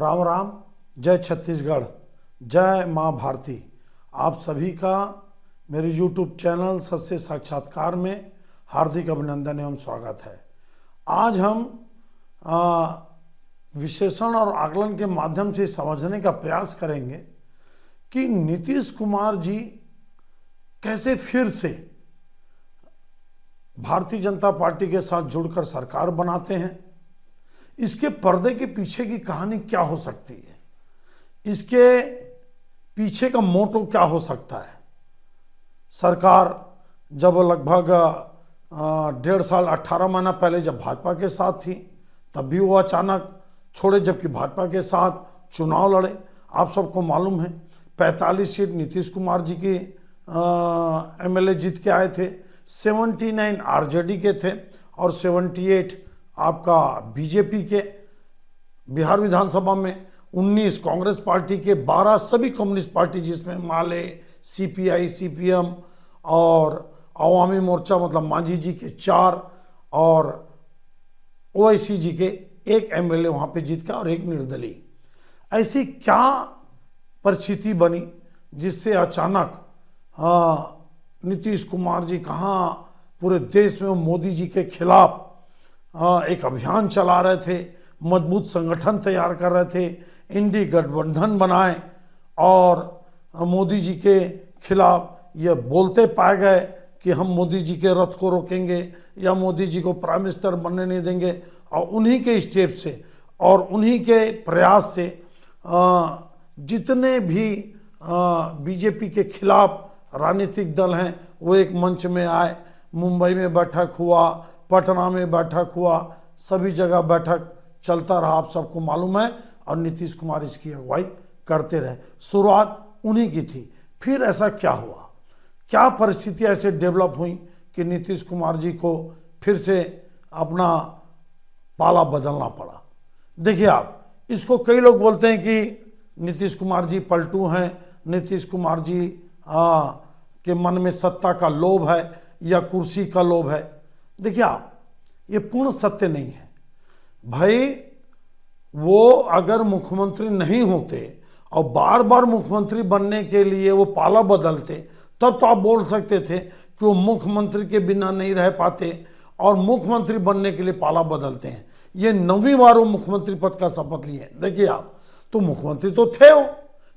राम राम जय छत्तीसगढ़ जय माँ भारती आप सभी का मेरे YouTube चैनल सत्य साक्षात्कार में हार्दिक अभिनंदन एवं स्वागत है आज हम विशेषण और आकलन के माध्यम से समझने का प्रयास करेंगे कि नीतीश कुमार जी कैसे फिर से भारतीय जनता पार्टी के साथ जुड़कर सरकार बनाते हैं इसके पर्दे के पीछे की कहानी क्या हो सकती है इसके पीछे का मोटो क्या हो सकता है सरकार जब लगभग डेढ़ साल अट्ठारह महीना पहले जब भाजपा के साथ थी तब भी वो अचानक छोड़े जबकि भाजपा के साथ चुनाव लड़े आप सबको मालूम है 45 सीट नीतीश कुमार जी के एमएलए जीत के आए थे 79 आरजेडी के थे और 78 आपका बीजेपी के बिहार विधानसभा में 19 कांग्रेस पार्टी के 12 सभी कम्युनिस्ट पार्टी जिसमें माले सीपीआई सीपीएम और अवामी मोर्चा मतलब मांझी जी के चार और ओवैसी जी के एक एमएलए वहाँ पे जीत गया और एक निर्दलीय ऐसी क्या परिस्थिति बनी जिससे अचानक हाँ, नीतीश कुमार जी कहाँ पूरे देश में मोदी जी के खिलाफ हाँ, एक अभियान चला रहे थे मजबूत संगठन तैयार कर रहे थे इंडी गठबंधन बनाए और मोदी जी के खिलाफ ये बोलते पाए गए कि हम मोदी जी के रथ को रोकेंगे या मोदी जी को प्राइम मिनिस्टर बनने नहीं देंगे और उन्हीं के स्टेप से और उन्हीं के प्रयास से जितने भी बीजेपी के खिलाफ राजनीतिक दल हैं वो एक मंच में आए मुंबई में बैठक हुआ पटना में बैठक हुआ सभी जगह बैठक चलता रहा आप सबको मालूम है और नीतीश कुमार इसकी अगुवाई करते रहे शुरुआत उन्हीं की थी फिर ऐसा क्या हुआ क्या परिस्थितियाँ ऐसे डेवलप हुई कि नीतीश कुमार जी को फिर से अपना पाला बदलना पड़ा देखिए आप इसको कई लोग बोलते हैं कि नीतीश कुमार जी पलटू हैं नीतीश कुमार जी आ, हाँ, के मन में सत्ता का लोभ है या कुर्सी का लोभ है देखिए आप ये पूर्ण सत्य नहीं है भाई वो अगर मुख्यमंत्री नहीं होते और बार बार मुख्यमंत्री बनने के लिए वो पाला बदलते तब तो आप बोल सकते थे कि वो मुख्यमंत्री के बिना नहीं रह पाते और मुख्यमंत्री बनने के लिए पाला बदलते हैं ये नवी बार वो मुख्यमंत्री पद का शपथ लिए देखिए आप तो मुख्यमंत्री तो थे हो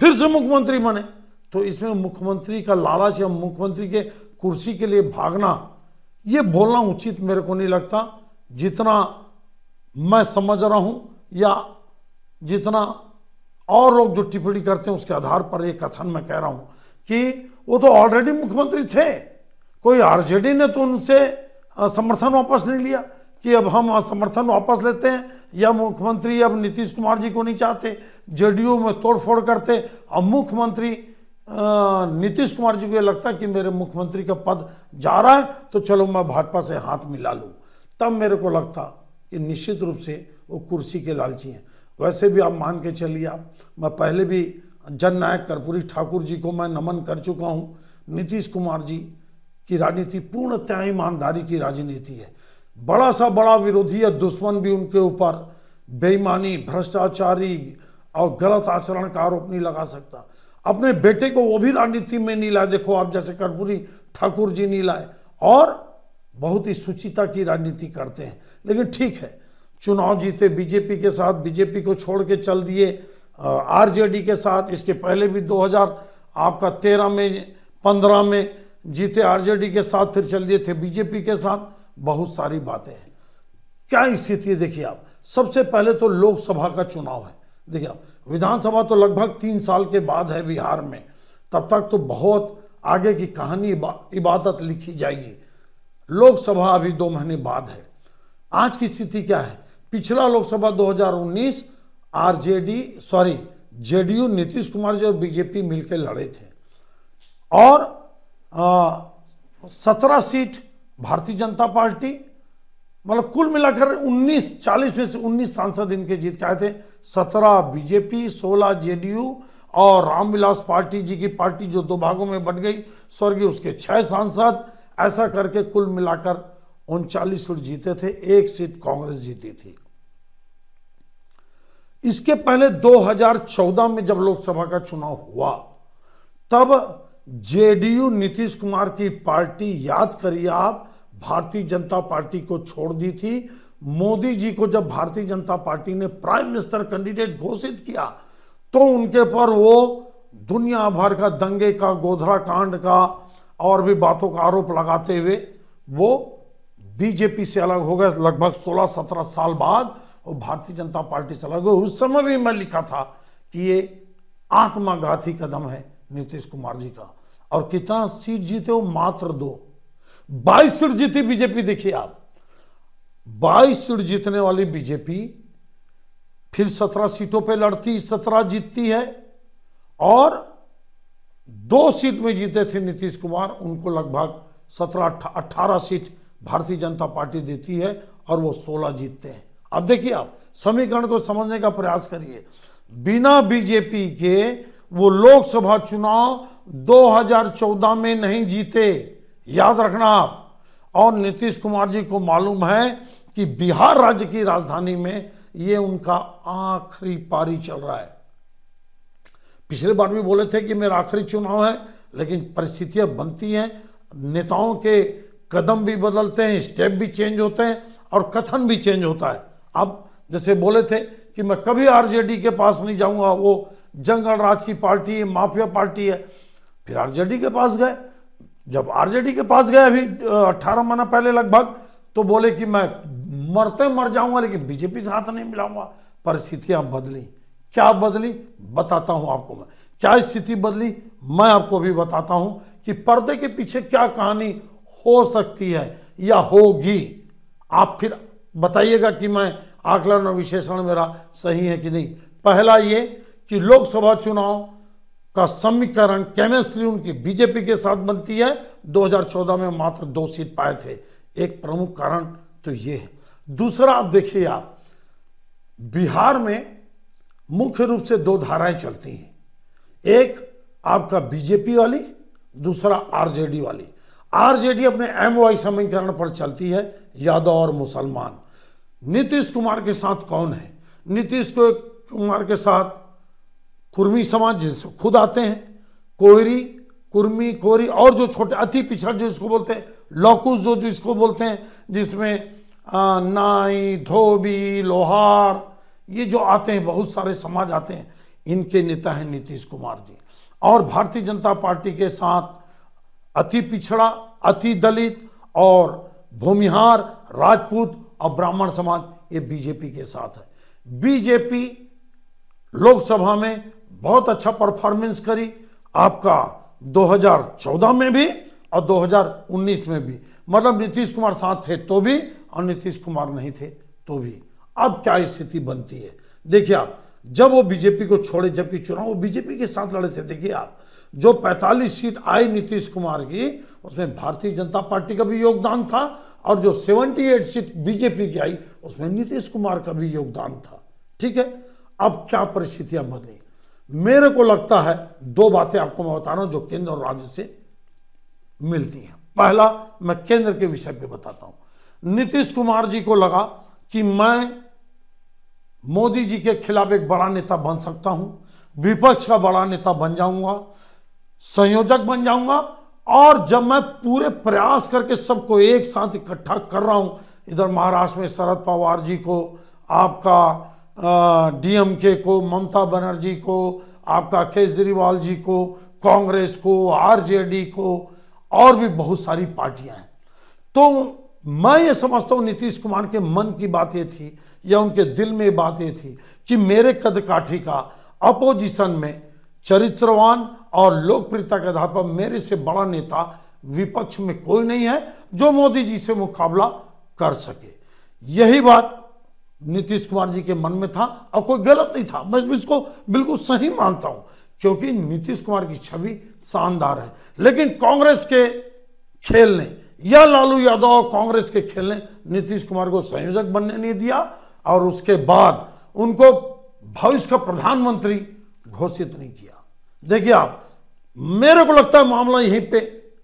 फिर से मुख्यमंत्री बने तो इसमें मुख्यमंत्री का लालच या मुख्यमंत्री के कुर्सी के लिए भागना ये बोलना उचित मेरे को नहीं लगता जितना मैं समझ रहा हूँ या जितना और लोग जो टिप्पणी करते हैं उसके आधार पर ये कथन मैं कह रहा हूँ कि वो तो ऑलरेडी मुख्यमंत्री थे कोई आरजेडी ने तो उनसे समर्थन वापस नहीं लिया कि अब हम समर्थन वापस लेते हैं या मुख्यमंत्री अब नीतीश कुमार जी को नहीं चाहते जेडीयू में तोड़फोड़ करते अब मुख्यमंत्री नीतीश कुमार जी को यह लगता कि मेरे मुख्यमंत्री का पद जा रहा है तो चलो मैं भाजपा से हाथ मिला लूँ तब मेरे को लगता कि निश्चित रूप से वो कुर्सी के लालची हैं वैसे भी आप मान के चलिए आप मैं पहले भी जन नायक कर्पूरी ठाकुर जी को मैं नमन कर चुका हूँ नीतीश कुमार जी की राजनीति पूर्णतः ईमानदारी की राजनीति है बड़ा सा बड़ा विरोधी या दुश्मन भी उनके ऊपर बेईमानी भ्रष्टाचारी और गलत आचरण का आरोप नहीं लगा सकता अपने बेटे को वो भी राजनीति में नहीं लाए देखो आप जैसे कर्पूरी ठाकुर जी नहीं लाए और बहुत ही सुचिता की राजनीति करते हैं लेकिन ठीक है चुनाव जीते बीजेपी के साथ बीजेपी को छोड़ के चल दिए आरजेडी के साथ इसके पहले भी 2000 आपका तेरह में पंद्रह में जीते आरजेडी के साथ फिर चल दिए थे बीजेपी के साथ बहुत सारी बातें हैं क्या स्थिति देखिए आप सबसे पहले तो लोकसभा का चुनाव है देखिए विधानसभा तो लगभग तीन साल के बाद है बिहार में तब तक तो बहुत आगे की कहानी इबादत लिखी जाएगी लोकसभा अभी दो महीने बाद है आज की स्थिति क्या है पिछला Lok Sabha 2019 RJD sorry JDU Nitish Kumar ji और बीजेपी मिलकर लड़े थे और सत्रह सीट भारतीय जनता पार्टी मतलब कुल मिलाकर 19 40 में से 19 सांसद इनके जीत के आए थे 17 बीजेपी 16 जेडीयू और रामविलास पार्टी जी की पार्टी जो दो भागों में बट गई स्वर्गीय उसके छह सांसद ऐसा करके कुल मिलाकर उनचालीस सीट जीते थे एक सीट कांग्रेस जीती थी इसके पहले 2014 में जब लोकसभा का चुनाव हुआ तब जेडीयू नीतीश कुमार की पार्टी याद करिए आप भारतीय जनता पार्टी को छोड़ दी थी मोदी जी को जब भारतीय जनता पार्टी ने प्राइम मिनिस्टर कैंडिडेट घोषित किया तो उनके पर वो दुनिया भर का दंगे का गोधरा कांड का और भी बातों का आरोप लगाते हुए वो बीजेपी से अलग हो गए लगभग 16-17 साल बाद वो भारतीय जनता पार्टी से अलग हो उस समय भी मैं लिखा था कि ये आत्माघाती कदम है नीतीश कुमार जी का और कितना सीट जीते हो मात्र दो बाईस सीट जीती बीजेपी देखिए आप बाईस सीट जीतने वाली बीजेपी फिर सत्रह सीटों पे लड़ती सत्रह जीतती है और दो सीट में जीते थे नीतीश कुमार उनको लगभग सत्रह अट्ठारह सीट भारतीय जनता पार्टी देती है और वो सोलह जीतते हैं अब देखिए आप समीकरण को समझने का प्रयास करिए बिना बीजेपी के वो लोकसभा चुनाव 2014 में नहीं जीते याद रखना आप और नीतीश कुमार जी को मालूम है कि बिहार राज्य की राजधानी में ये उनका आखिरी पारी चल रहा है पिछले बार भी बोले थे कि मेरा आखिरी चुनाव है लेकिन परिस्थितियां बनती हैं नेताओं के कदम भी बदलते हैं स्टेप भी चेंज होते हैं और कथन भी चेंज होता है अब जैसे बोले थे कि मैं कभी आरजेडी के पास नहीं जाऊंगा वो जंगल राज की पार्टी है माफिया पार्टी है फिर आरजेडी के पास गए जब आरजेडी के पास गए अभी अट्ठारह महीना पहले लगभग तो बोले कि मैं मरते मर जाऊंगा लेकिन बीजेपी से हाथ नहीं मिलाऊंगा परिस्थितियां बदली क्या बदली बताता हूं आपको मैं क्या स्थिति बदली मैं आपको भी बताता हूं कि पर्दे के पीछे क्या कहानी हो सकती है या होगी आप फिर बताइएगा कि मैं आकलन और विशेषण मेरा सही है कि नहीं पहला ये कि लोकसभा चुनाव का समीकरण केमिस्ट्री उनकी बीजेपी के साथ बनती है 2014 में मात्र दो सीट पाए थे एक प्रमुख कारण तो ये है दूसरा आप देखिए आप बिहार में मुख्य रूप से दो धाराएं चलती हैं एक आपका बीजेपी वाली दूसरा आरजेडी वाली आरजेडी अपने एम वाई समीकरण पर चलती है यादव और मुसलमान नीतीश कुमार के साथ कौन है नीतीश कुमार के साथ कुर्मी समाज जिनसे खुद आते हैं कोहरी कुर्मी कोहरी और जो छोटे अति पिछड़ जो इसको बोलते हैं लौकुस जो जो इसको बोलते हैं जिसमें नाई धोबी लोहार ये जो आते हैं बहुत सारे समाज आते हैं इनके नेता हैं नीतीश कुमार जी और भारतीय जनता पार्टी के साथ अति पिछड़ा अति दलित और भूमिहार राजपूत और ब्राह्मण समाज ये बीजेपी के साथ है बीजेपी लोकसभा में बहुत अच्छा परफॉर्मेंस करी आपका 2014 में भी और 2019 में भी मतलब नीतीश कुमार साथ थे तो भी और नीतीश कुमार नहीं थे तो भी अब क्या स्थिति बनती है देखिए आप जब वो बीजेपी को छोड़े जबकि चुनाव वो बीजेपी के साथ लड़े थे देखिए आप जो 45 सीट आई नीतीश कुमार की उसमें भारतीय जनता पार्टी का भी योगदान था और जो 78 सीट बीजेपी की आई उसमें नीतीश कुमार का भी योगदान था ठीक है अब क्या परिस्थितियां बदली मेरे को लगता है दो बातें आपको मैं बता रहा हूं जो केंद्र और राज्य से मिलती हैं पहला मैं केंद्र के विषय पे बताता हूं नीतीश कुमार जी को लगा कि मैं मोदी जी के खिलाफ एक बड़ा नेता बन सकता हूं विपक्ष का बड़ा नेता बन जाऊंगा संयोजक बन जाऊंगा और जब मैं पूरे प्रयास करके सबको एक साथ इकट्ठा कर रहा हूं इधर महाराष्ट्र में शरद पवार जी को आपका डीएमके को ममता बनर्जी को आपका केजरीवाल जी को कांग्रेस को आरजेडी को और भी बहुत सारी पार्टियां हैं तो मैं ये समझता हूं नीतीश कुमार के मन की बात ये थी या उनके दिल में बात ये थी कि मेरे कद काठी का अपोजिशन में चरित्रवान और लोकप्रियता के आधार पर मेरे से बड़ा नेता विपक्ष में कोई नहीं है जो मोदी जी से मुकाबला कर सके यही बात नीतीश कुमार जी के मन में था और कोई गलत नहीं था मैं इसको बिल्कुल सही मानता हूं क्योंकि नीतीश कुमार की छवि शानदार है लेकिन कांग्रेस के खेल ने या लालू यादव और कांग्रेस के खेल ने नीतीश कुमार को संयोजक बनने नहीं दिया और उसके बाद उनको भविष्य का प्रधानमंत्री घोषित नहीं किया देखिए आप मेरे को लगता है मामला यहीं पे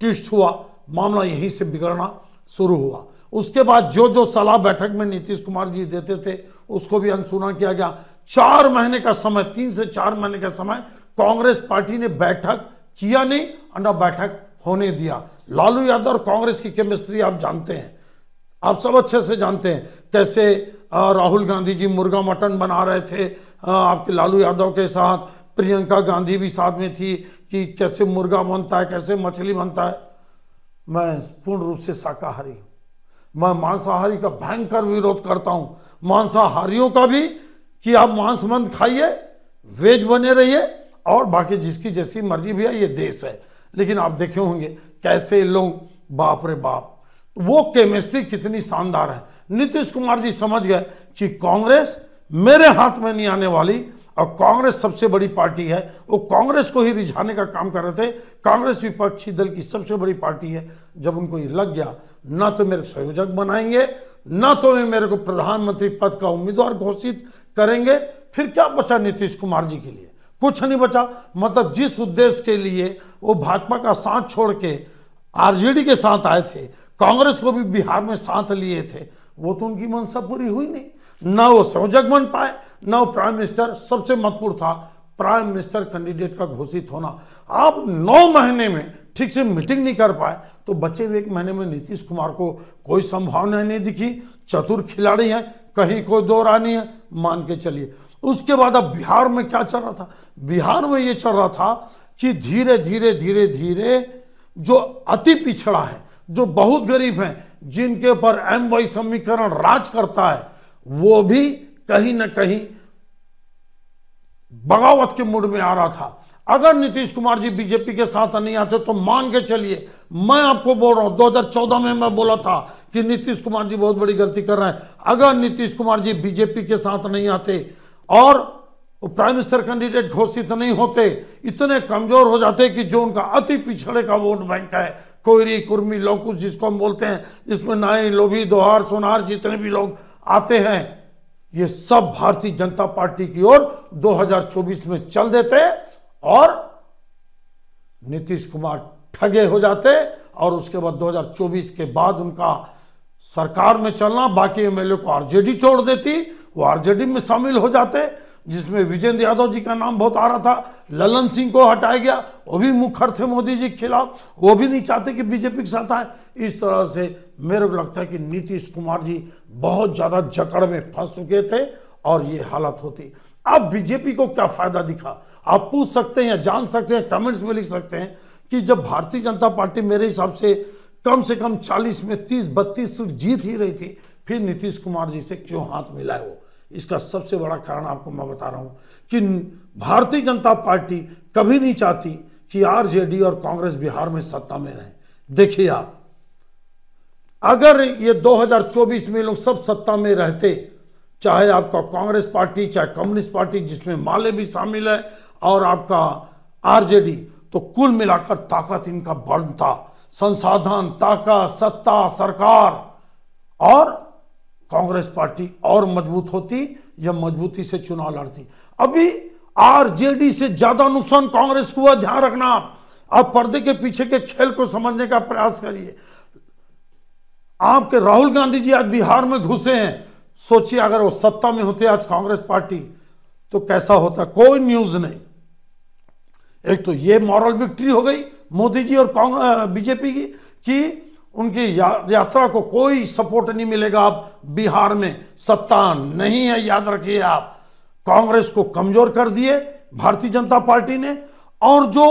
ट्विस्ट हुआ मामला यहीं से बिगड़ना शुरू हुआ उसके बाद जो जो सलाह बैठक में नीतीश कुमार जी देते थे उसको भी अनसुना किया गया चार महीने का समय तीन से चार महीने का समय कांग्रेस पार्टी ने बैठक किया नहीं और न बैठक होने दिया लालू यादव और कांग्रेस की केमिस्ट्री आप जानते हैं आप सब अच्छे से जानते हैं कैसे राहुल गांधी जी मुर्गा मटन बना रहे थे आपके लालू यादव के साथ प्रियंका गांधी भी साथ में थी कि कैसे मुर्गा बनता है कैसे मछली बनता है मैं पूर्ण रूप से शाकाहारी हूँ मैं मांसाहारी का भयंकर विरोध करता हूं मांसाहारियों का भी कि आप मांसमंद खाइए वेज बने रहिए और बाकी जिसकी जैसी मर्जी भी है ये देश है लेकिन आप देखे होंगे कैसे लोग बाप रे बाप वो केमिस्ट्री कितनी शानदार है नीतीश कुमार जी समझ गए कि कांग्रेस मेरे हाथ में नहीं आने वाली और कांग्रेस सबसे बड़ी पार्टी है वो कांग्रेस को ही रिझाने का काम कर रहे थे कांग्रेस विपक्षी दल की सबसे बड़ी पार्टी है जब उनको ये लग गया ना तो मेरे संयोजक बनाएंगे ना तो वे मेरे को प्रधानमंत्री पद का उम्मीदवार घोषित करेंगे फिर क्या बचा नीतीश कुमार जी के लिए कुछ नहीं बचा मतलब जिस उद्देश्य के लिए वो भाजपा का साथ छोड़ के आरजेडी के साथ आए थे कांग्रेस को भी बिहार में साथ लिए थे वो तो उनकी मनसा पूरी हुई नहीं ना वो संयोजक बन पाए ना वो प्राइम मिनिस्टर सबसे महत्वपूर्ण था प्राइम मिनिस्टर कैंडिडेट का घोषित होना आप नौ महीने में ठीक से मीटिंग नहीं कर पाए तो बचे हुए एक महीने में नीतीश कुमार को कोई संभावना नहीं दिखी चतुर खिलाड़ी हैं कहीं कोई दो रानी है मान के चलिए उसके बाद अब बिहार में क्या चल रहा था बिहार में ये चल रहा था कि धीरे धीरे धीरे धीरे जो अति पिछड़ा है जो बहुत गरीब हैं जिनके ऊपर एम वाई समीकरण राज करता है वो भी कहीं ना कहीं बगावत के मूड में आ रहा था अगर नीतीश कुमार जी बीजेपी के साथ नहीं आते तो मान के चलिए मैं आपको बोल रहा हूं 2014 में मैं बोला था कि नीतीश कुमार जी बहुत बड़ी गलती कर रहे हैं अगर नीतीश कुमार जी बीजेपी के साथ नहीं आते और प्राइम मिनिस्टर कैंडिडेट घोषित नहीं होते इतने कमजोर हो जाते कि जो उनका अति पिछड़े का वोट बैंक है कोयरी कुर्मी लोकुस जिसको हम बोलते हैं जिसमें नाई लोभी दोहार सोनार जितने भी लोग आते हैं ये सब भारतीय जनता पार्टी की ओर 2024 में चल देते और नीतीश कुमार ठगे हो जाते और उसके बाद 2024 के बाद उनका सरकार में चलना बाकी एमएलए को आरजेडी छोड़ देती वो आरजेडी में शामिल हो जाते जिसमें विजेंद्र यादव जी का नाम बहुत आ रहा था ललन सिंह को हटाया गया वो भी मुखर थे मोदी जी के खिलाफ वो भी नहीं चाहते कि बीजेपी के साथ आए इस तरह से मेरे को लगता है कि नीतीश कुमार जी बहुत ज़्यादा जकड़ में फंस चुके थे और ये हालत होती अब बीजेपी को क्या फ़ायदा दिखा आप पूछ सकते हैं या जान सकते हैं कमेंट्स में लिख सकते हैं कि जब भारतीय जनता पार्टी मेरे हिसाब से कम से कम 40 में 30 बत्तीस सीट जीत ही रही थी फिर नीतीश कुमार जी से क्यों हाथ मिलाए हो वो इसका सबसे बड़ा कारण आपको मैं बता रहा हूं कि भारतीय जनता पार्टी कभी नहीं चाहती कि आरजेडी और कांग्रेस बिहार में सत्ता में रहे देखिए आप अगर ये 2024 में लोग सब सत्ता में रहते चाहे आपका कांग्रेस पार्टी चाहे कम्युनिस्ट पार्टी जिसमें माले भी शामिल है और आपका आरजेडी तो कुल मिलाकर ताकत इनका बढ़ता था संसाधन ताकत सत्ता सरकार और कांग्रेस पार्टी और मजबूत होती या मजबूती से चुनाव लड़ती अभी आरजेडी से ज्यादा नुकसान कांग्रेस को हुआ ध्यान रखना आप पर्दे के पीछे के खेल को समझने का प्रयास करिए आपके राहुल गांधी जी आज बिहार में घुसे हैं सोचिए अगर वो सत्ता में होते आज कांग्रेस पार्टी तो कैसा होता कोई न्यूज नहीं एक तो ये मॉरल विक्ट्री हो गई मोदी जी और बीजेपी की कि उनकी या, यात्रा को कोई सपोर्ट नहीं मिलेगा आप बिहार में सत्ता नहीं है याद रखिए आप कांग्रेस को कमजोर कर दिए भारतीय जनता पार्टी ने और जो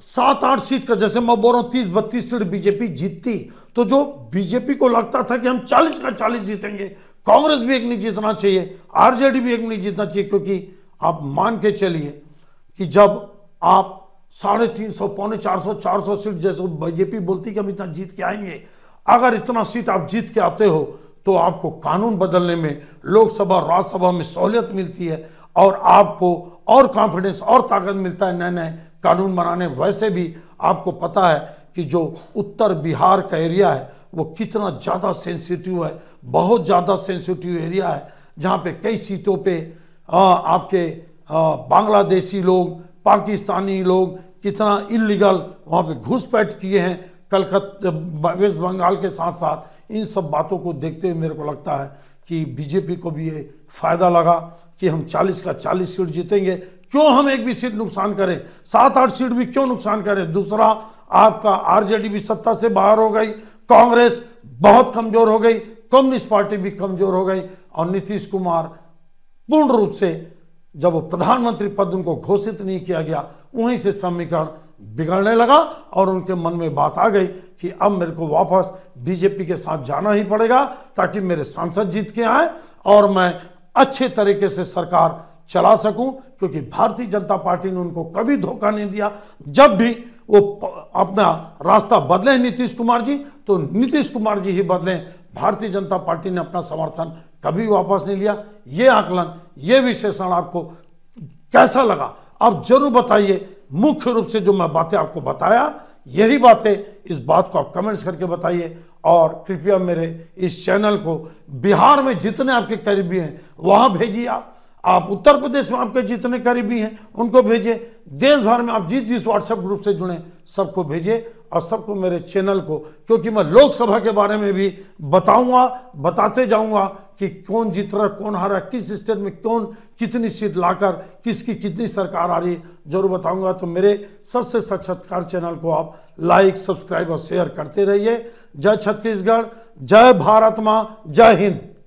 सात आठ सीट का जैसे मैं बोल रहा हूँ तीस बत्तीस सीट बीजेपी जीतती तो जो बीजेपी को लगता था कि हम चालीस का चालीस जीतेंगे कांग्रेस भी एक नहीं जीतना चाहिए आरजेडी भी एक नहीं जीतना चाहिए क्योंकि आप मान के चलिए कि जब आप साढ़े तीन सौ पौने चार सौ चार सौ सीट जैसे बीजेपी बोलती कि हम इतना जीत के आएंगे अगर इतना सीट आप जीत के आते हो तो आपको कानून बदलने में लोकसभा राज्यसभा में सहूलियत मिलती है और आपको और कॉन्फिडेंस और ताकत मिलता है नए नए कानून बनाने वैसे भी आपको पता है कि जो उत्तर बिहार का एरिया है वो कितना ज़्यादा सेंसिटिव है बहुत ज़्यादा सेंसिटिव एरिया है जहाँ पे कई सीटों पे आ, आपके बांग्लादेशी लोग पाकिस्तानी लोग कितना इलीगल वहाँ पे घुसपैठ किए हैं कलकत् वेस्ट बंगाल के साथ साथ इन सब बातों को देखते हुए मेरे को लगता है कि बीजेपी को भी ये फायदा लगा कि हम 40 का 40 सीट जीतेंगे क्यों हम एक भी सीट नुकसान करें सात आठ सीट भी क्यों नुकसान करें दूसरा आपका आरजेडी भी सत्ता से बाहर हो गई कांग्रेस बहुत कमजोर हो गई कम्युनिस्ट पार्टी भी कमजोर हो गई और नीतीश कुमार पूर्ण रूप से जब प्रधानमंत्री पद उनको घोषित नहीं किया गया वहीं से समीकरण बिगड़ने लगा और उनके मन में बात आ गई कि अब मेरे को वापस बीजेपी के साथ जाना ही पड़ेगा ताकि मेरे सांसद जीत के आए और मैं अच्छे तरीके से सरकार चला सकूं क्योंकि भारतीय जनता पार्टी ने उनको कभी धोखा नहीं दिया जब भी वो अपना रास्ता बदले नीतीश कुमार जी तो नीतीश कुमार जी ही बदले भारतीय जनता पार्टी ने अपना समर्थन कभी वापस नहीं लिया ये आकलन ये विशेषण आपको कैसा लगा आप जरूर बताइए मुख्य रूप से जो मैं बातें आपको बताया यही बातें इस बात को आप कमेंट्स करके बताइए और कृपया मेरे इस चैनल को बिहार में जितने आपके करीबी हैं वहाँ भेजिए आप आप उत्तर प्रदेश में आपके जितने करीबी हैं उनको भेजिए देश भर में आप जिस जिस व्हाट्सएप ग्रुप से जुड़े सबको भेजिए और सबको मेरे चैनल को क्योंकि मैं लोकसभा के बारे में भी बताऊंगा बताते जाऊंगा कि कौन जीत रहा कौन हारा किस स्टेट में कौन कितनी सीट लाकर किसकी कितनी सरकार आ रही जरूर बताऊंगा तो मेरे सबसे साक्षात्कार चैनल को आप लाइक सब्सक्राइब और शेयर करते रहिए जय छत्तीसगढ़ जय भारत माँ जय हिंद